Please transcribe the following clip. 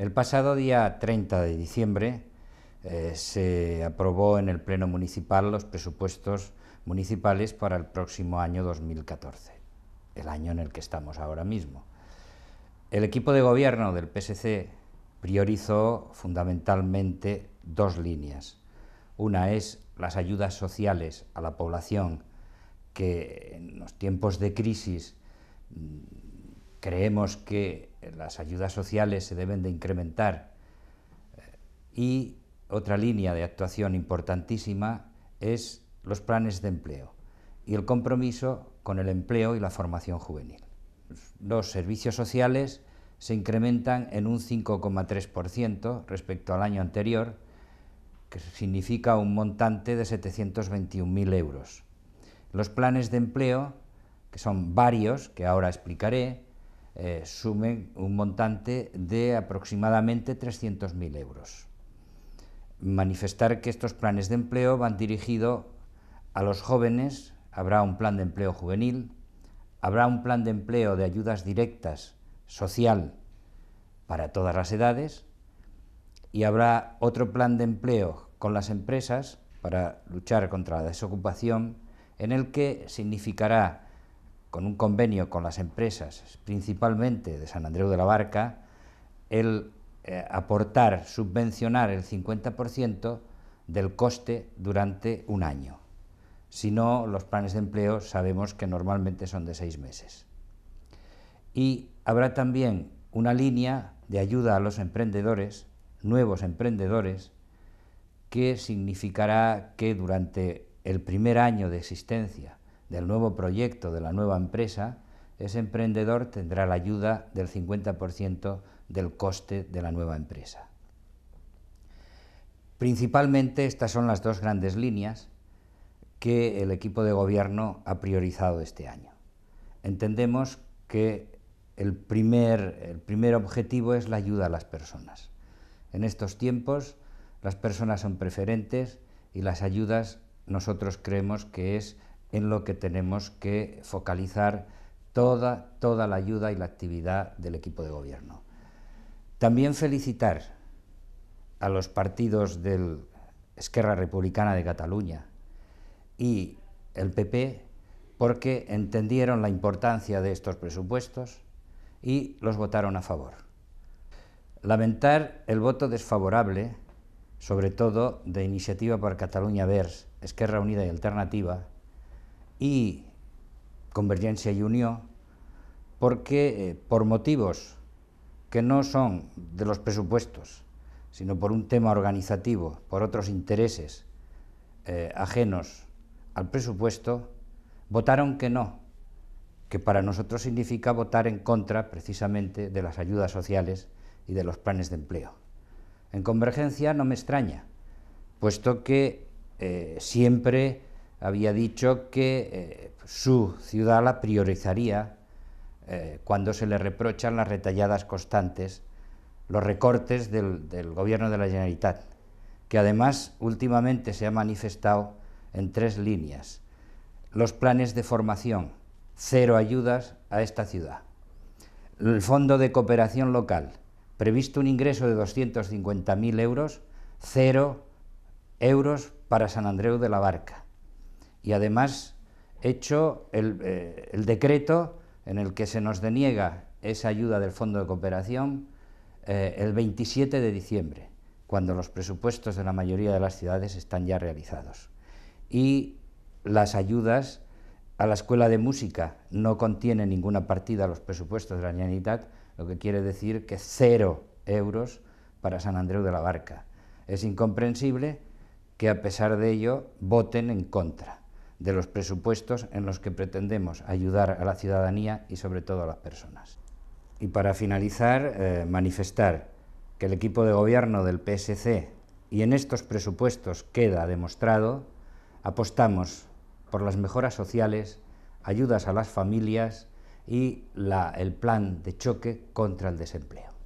El pasado día 30 de diciembre eh, se aprobó en el Pleno Municipal los presupuestos municipales para el próximo año 2014, el año en el que estamos ahora mismo. El equipo de gobierno del PSC priorizó fundamentalmente dos líneas. Una es las ayudas sociales a la población que en los tiempos de crisis mm, creemos que las ayudas sociales se deben de incrementar y otra línea de actuación importantísima es los planes de empleo y el compromiso con el empleo y la formación juvenil. Los servicios sociales se incrementan en un 5,3% respecto al año anterior, que significa un montante de 721.000 euros. Los planes de empleo, que son varios, que ahora explicaré, eh, sumen un montante de aproximadamente 300.000 euros. Manifestar que estos planes de empleo van dirigidos a los jóvenes, habrá un plan de empleo juvenil, habrá un plan de empleo de ayudas directas, social, para todas las edades, y habrá otro plan de empleo con las empresas para luchar contra la desocupación, en el que significará con un convenio con las empresas, principalmente de San Andreu de la Barca, el eh, aportar, subvencionar el 50% del coste durante un año. Si no, los planes de empleo sabemos que normalmente son de seis meses. Y habrá también una línea de ayuda a los emprendedores, nuevos emprendedores, que significará que durante el primer año de existencia del nuevo proyecto, de la nueva empresa, ese emprendedor tendrá la ayuda del 50% del coste de la nueva empresa. Principalmente estas son las dos grandes líneas que el equipo de gobierno ha priorizado este año. Entendemos que el primer, el primer objetivo es la ayuda a las personas. En estos tiempos las personas son preferentes y las ayudas nosotros creemos que es en lo que tenemos que focalizar toda, toda la ayuda y la actividad del equipo de gobierno. También felicitar a los partidos del Esquerra Republicana de Cataluña y el PP porque entendieron la importancia de estos presupuestos y los votaron a favor. Lamentar el voto desfavorable, sobre todo de Iniciativa por Cataluña Vers, Esquerra Unida y Alternativa, y Convergencia y Unión, porque eh, por motivos que no son de los presupuestos, sino por un tema organizativo, por otros intereses eh, ajenos al presupuesto, votaron que no, que para nosotros significa votar en contra precisamente de las ayudas sociales y de los planes de empleo. En Convergencia no me extraña, puesto que eh, siempre había dicho que eh, su ciudad la priorizaría eh, cuando se le reprochan las retalladas constantes, los recortes del, del gobierno de la Generalitat, que además últimamente se ha manifestado en tres líneas. Los planes de formación, cero ayudas a esta ciudad. El Fondo de Cooperación Local, previsto un ingreso de 250.000 euros, cero euros para San Andreu de la Barca y además hecho eh, el, decreto en el que se nos deniega esa ayuda del Fondo de Cooperación eh, el 27 de diciembre, cuando los presupuestos de la mayoría de las ciudades están ya realizados. Y las ayudas a la Escuela de Música no contienen ninguna partida a los presupuestos de la Generalitat, lo que quiere decir que cero euros para San Andreu de la Barca. Es incomprensible que a pesar de ello voten en contra de los presupuestos en los que pretendemos ayudar a la ciudadanía y sobre todo a las personas. Y para finalizar, eh, manifestar que el equipo de gobierno del PSC, y en estos presupuestos queda demostrado, apostamos por las mejoras sociales, ayudas a las familias y el plan de choque contra el desempleo.